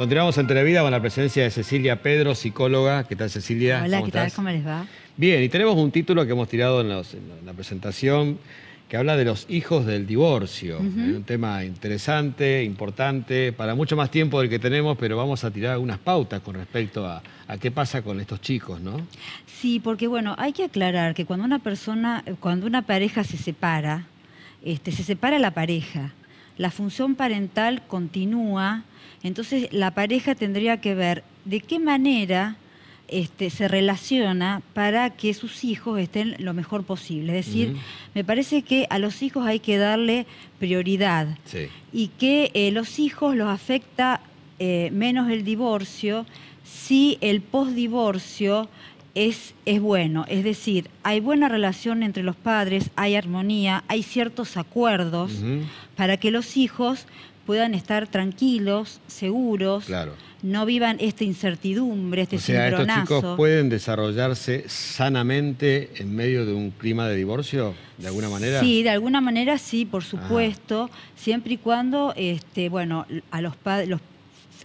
Continuamos entrevista con la presencia de Cecilia Pedro, psicóloga. ¿Qué tal, Cecilia? Hola, ¿qué tal? ¿Cómo les va? Bien, y tenemos un título que hemos tirado en, la presentación que habla de los hijos del divorcio. Un tema interesante, importante, para mucho más tiempo del que tenemos, pero vamos a tirar algunas pautas con respecto a, qué pasa con estos chicos, ¿no? Sí, porque bueno, hay que aclarar que cuando una persona, cuando una pareja se separa, este, se separa la pareja la función parental continúa, entonces la pareja tendría que ver de qué manera este, se relaciona para que sus hijos estén lo mejor posible. Es decir, me parece que a los hijos hay que darle prioridad y que eh, los hijos los afecta eh, menos el divorcio si el postdivorcio es, bueno. Es decir, hay buena relación entre los padres, hay armonía, hay ciertos acuerdos para que los hijos puedan estar tranquilos, seguros, no vivan esta incertidumbre, este o sea, estos chicos pueden desarrollarse sanamente en medio de un clima de divorcio, de alguna manera. Sí, de alguna manera sí, por supuesto, siempre y cuando, este, bueno, a los, los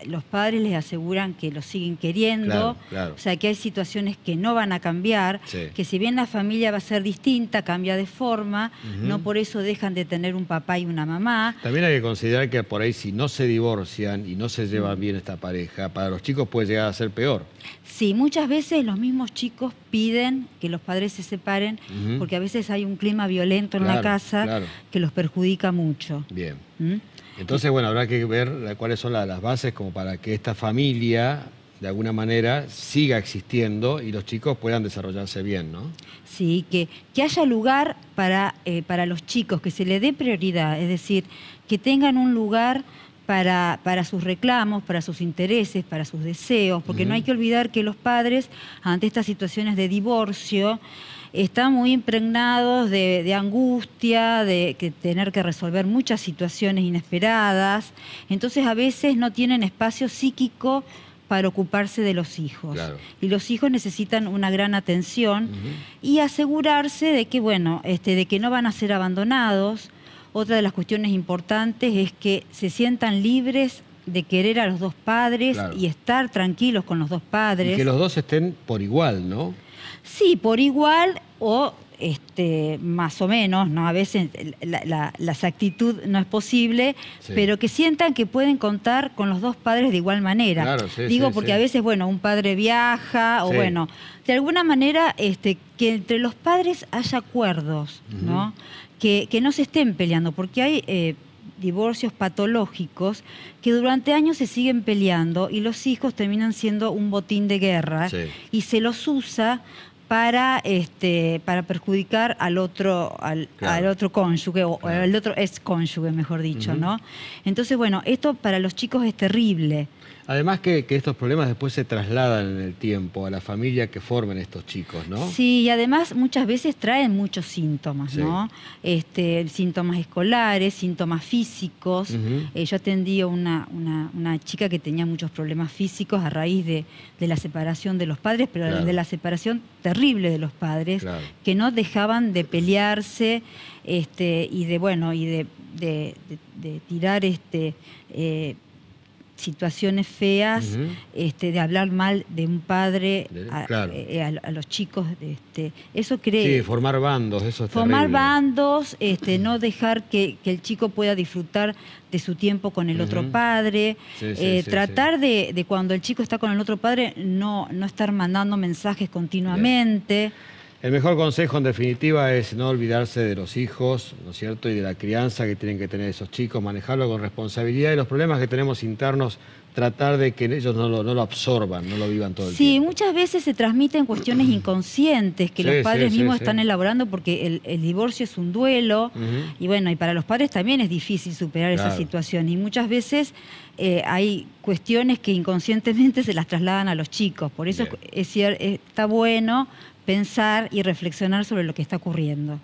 los padres les aseguran que lo siguen queriendo, o sea que hay situaciones que no van a cambiar, que si bien la familia va a ser distinta, cambia de forma, no por eso dejan de tener un papá y una mamá. También hay que considerar que por ahí si no se divorcian y no se llevan mm. bien esta pareja, para los chicos puede llegar a ser peor. Sí, muchas veces los mismos chicos piden que los padres se separen porque a veces hay un clima violento en la casa que los perjudica mucho. Bien. ¿Mm? Entonces, bueno, habrá que ver cuáles son las bases como para que esta familia de alguna manera siga existiendo y los chicos puedan desarrollarse bien, ¿no? Sí, que, que haya lugar para, eh, para los chicos, que se le dé prioridad, es decir, que tengan un lugar para, para sus reclamos, para sus intereses, para sus deseos, porque no hay que olvidar que los padres, ante estas situaciones de divorcio, están muy impregnados de, angustia, de tener que resolver muchas situaciones inesperadas. Entonces a veces no tienen espacio psíquico para ocuparse de los hijos. Y los hijos necesitan una gran atención y asegurarse de que, bueno, este, de que no van a ser abandonados. Otra de las cuestiones importantes es que se sientan libres de querer a los dos padres y estar tranquilos con los dos padres. que los dos estén por igual, ¿no? Sí, por igual o este, más o menos, ¿no? A veces la, exactitud no es posible, pero que sientan que pueden contar con los dos padres de igual manera. Digo, porque a veces, bueno, un padre viaja, o bueno, de alguna manera este, que entre los padres haya acuerdos, ¿no? Que, no se estén peleando, porque hay eh, divorcios patológicos que durante años se siguen peleando y los hijos terminan siendo un botín de guerra y se los usa para este para perjudicar al otro al, otro cónyuge o al otro ex cónyuge mejor dicho no entonces bueno esto para los chicos es terrible Además que, estos problemas después se trasladan en el tiempo a la familia que formen estos chicos, ¿no? Sí, y además muchas veces traen muchos síntomas, ¿no? Este, síntomas escolares, síntomas físicos. Eh, yo atendí a una, una, chica que tenía muchos problemas físicos a raíz de, la separación de los padres, pero de la separación terrible de los padres, que no dejaban de pelearse este, y de, bueno, y de, tirar este... Eh, situaciones feas, este, de hablar mal de un padre eh, eh, a, los chicos, este, eso cree. Sí, formar bandos, eso es Formar bandos, este, no dejar que, el chico pueda disfrutar de su tiempo con el otro padre, eh, tratar de, cuando el chico está con el otro padre no, no estar mandando mensajes continuamente. El mejor consejo, en definitiva, es no olvidarse de los hijos, ¿no es cierto?, y de la crianza que tienen que tener esos chicos, manejarlo con responsabilidad y los problemas que tenemos internos tratar de que ellos no lo, absorban, no lo vivan todo el sí, Sí, muchas veces se transmiten cuestiones inconscientes que los padres mismos están elaborando porque el, divorcio es un duelo y bueno, y para los padres también es difícil superar esa situación y muchas veces eh, hay cuestiones que inconscientemente se las trasladan a los chicos, por eso es, está bueno pensar y reflexionar sobre lo que está ocurriendo.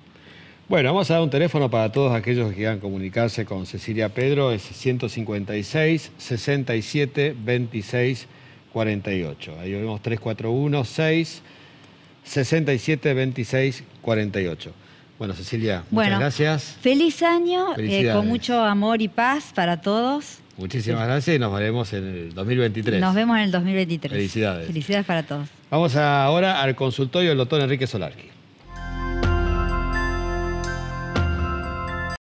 Bueno, vamos a dar un teléfono para todos aquellos que quieran comunicarse con Cecilia Pedro, es 156 67 26 48. Ahí vemos 341 6 67 26 48. Bueno, Cecilia, muchas gracias. Feliz año, eh, con mucho amor y paz para todos. Muchísimas gracias y nos veremos en el 2023. Nos vemos en el 2023. Felicidades. Felicidades para todos. Vamos ahora al consultorio del doctor Enrique Solarqui.